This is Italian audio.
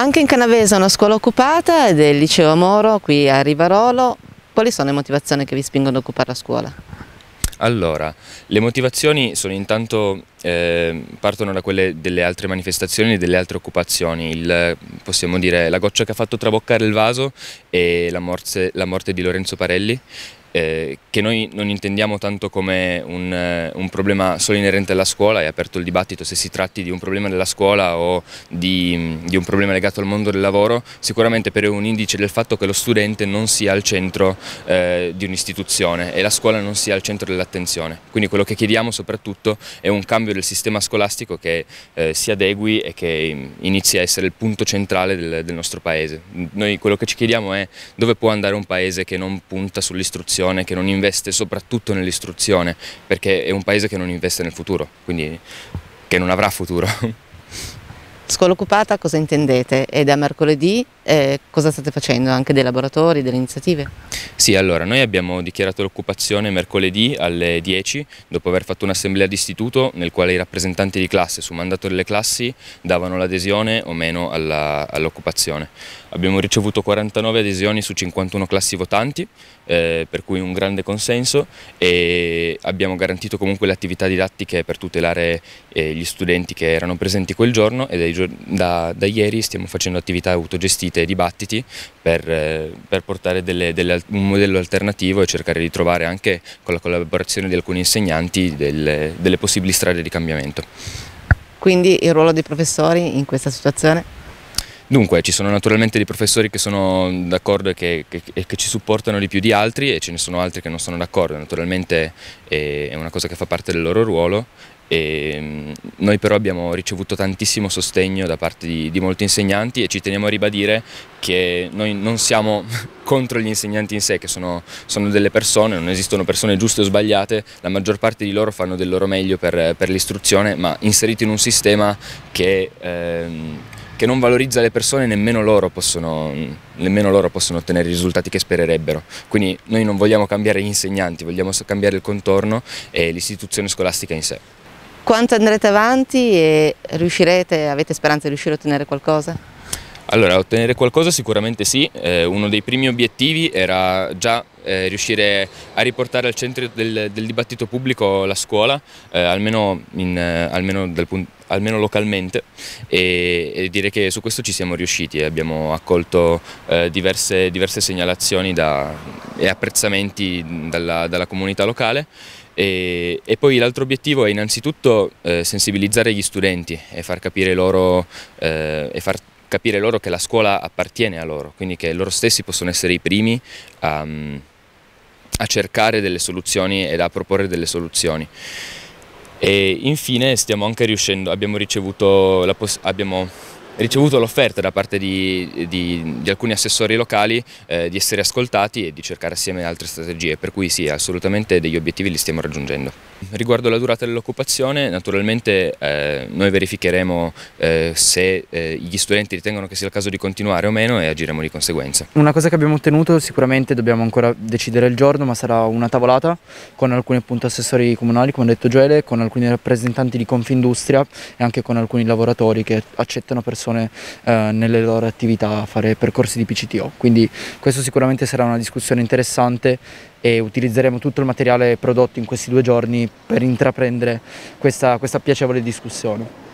Anche in Canavese è una scuola occupata ed è il liceo Moro qui a Rivarolo. Quali sono le motivazioni che vi spingono ad occupare la scuola? Allora, le motivazioni sono intanto, eh, partono da quelle delle altre manifestazioni e delle altre occupazioni, il, possiamo dire la goccia che ha fatto traboccare il vaso e la morte, la morte di Lorenzo Parelli eh, che noi non intendiamo tanto come un, eh, un, problema solo inerente alla scuola, è aperto il dibattito se si tratti di un problema della scuola o di, di un problema legato al mondo del lavoro, sicuramente per un indice del fatto che lo studente non sia al centro eh, di un'istituzione e la scuola non sia al centro dell'attenzione. Quindi quello che chiediamo soprattutto è un cambio del sistema scolastico che eh, si adegui e che mm, inizi a essere il punto centrale del, del nostro paese. Noi quello che ci chiediamo è dove può andare un paese che non punta sull'istruzione Nazione che non investe soprattutto nell'istruzione, perché è un paese che non investe nel futuro, quindi che non avrà futuro. Scuola occupata cosa intendete? E da mercoledì eh, cosa state facendo? Anche dei laboratori, delle iniziative? Sì, allora noi abbiamo dichiarato l'occupazione mercoledì alle 10 dopo aver fatto un'assemblea d'istituto nel quale i rappresentanti di classe su mandato delle classi davano l'adesione o meno all'occupazione. All abbiamo ricevuto 49 adesioni su 51 classi votanti, eh, per cui un grande consenso e abbiamo garantito comunque le attività didattiche per tutelare eh, gli studenti che erano presenti quel giorno e dei da, da, ieri stiamo facendo attività autogestite e dibattiti per, eh, per portare delle, delle, un modello alternativo e cercare di trovare anche con la collaborazione di alcuni insegnanti delle, delle possibili strade di cambiamento. Quindi il ruolo dei professori in questa situazione? Dunque, ci sono naturalmente dei professori che sono d'accordo e che, che, che, ci supportano di più di altri e ce ne sono altri che non sono d'accordo, naturalmente eh, è una cosa che fa parte del loro ruolo e ehm, noi però abbiamo ricevuto tantissimo sostegno da parte di, di, molti insegnanti e ci teniamo a ribadire che noi non siamo contro gli insegnanti in sé, che sono, sono delle persone, non esistono persone giuste o sbagliate, la maggior parte di loro fanno del loro meglio per, per l'istruzione, ma inseriti in un sistema che... Ehm, che non valorizza le persone nemmeno loro, possono, nemmeno loro, possono, ottenere i risultati che spererebbero. Quindi noi non vogliamo cambiare gli insegnanti, vogliamo cambiare il contorno e l'istituzione scolastica in sé. Quanto andrete avanti e riuscirete, avete speranza di riuscire a ottenere qualcosa? Allora, ottenere qualcosa sicuramente sì, eh, uno dei primi obiettivi era già eh, riuscire a riportare al centro del, del dibattito pubblico la scuola, eh, almeno, in, eh, almeno, punto, almeno, localmente, e, e, dire che su questo ci siamo riusciti, abbiamo accolto eh, diverse, diverse segnalazioni da, e apprezzamenti dalla, dalla comunità locale e, e poi l'altro obiettivo è innanzitutto eh, sensibilizzare gli studenti e far capire loro eh, e far capire loro che la scuola appartiene a loro, quindi che loro stessi possono essere i primi a, a cercare delle soluzioni ed a proporre delle soluzioni. E infine stiamo anche riuscendo, abbiamo ricevuto la possibilità ricevuto l'offerta da parte di, di, di, alcuni assessori locali eh, di essere ascoltati e di cercare assieme altre strategie, per cui sì, assolutamente degli obiettivi li stiamo raggiungendo. Riguardo la durata dell'occupazione, naturalmente eh, noi verificheremo eh, se eh, gli studenti ritengono che sia il caso di continuare o meno e agiremo di conseguenza. Una cosa che abbiamo ottenuto, sicuramente dobbiamo ancora decidere il giorno, ma sarà una tavolata con alcuni appunto, assessori comunali, come ha detto Gioele, con alcuni rappresentanti di Confindustria e anche con alcuni lavoratori che accettano persone persone eh, nelle loro attività, a fare percorsi di PCTO. Quindi questo sicuramente sarà una discussione interessante e utilizzeremo tutto il materiale prodotto in questi due giorni per intraprendere questa, questa piacevole discussione.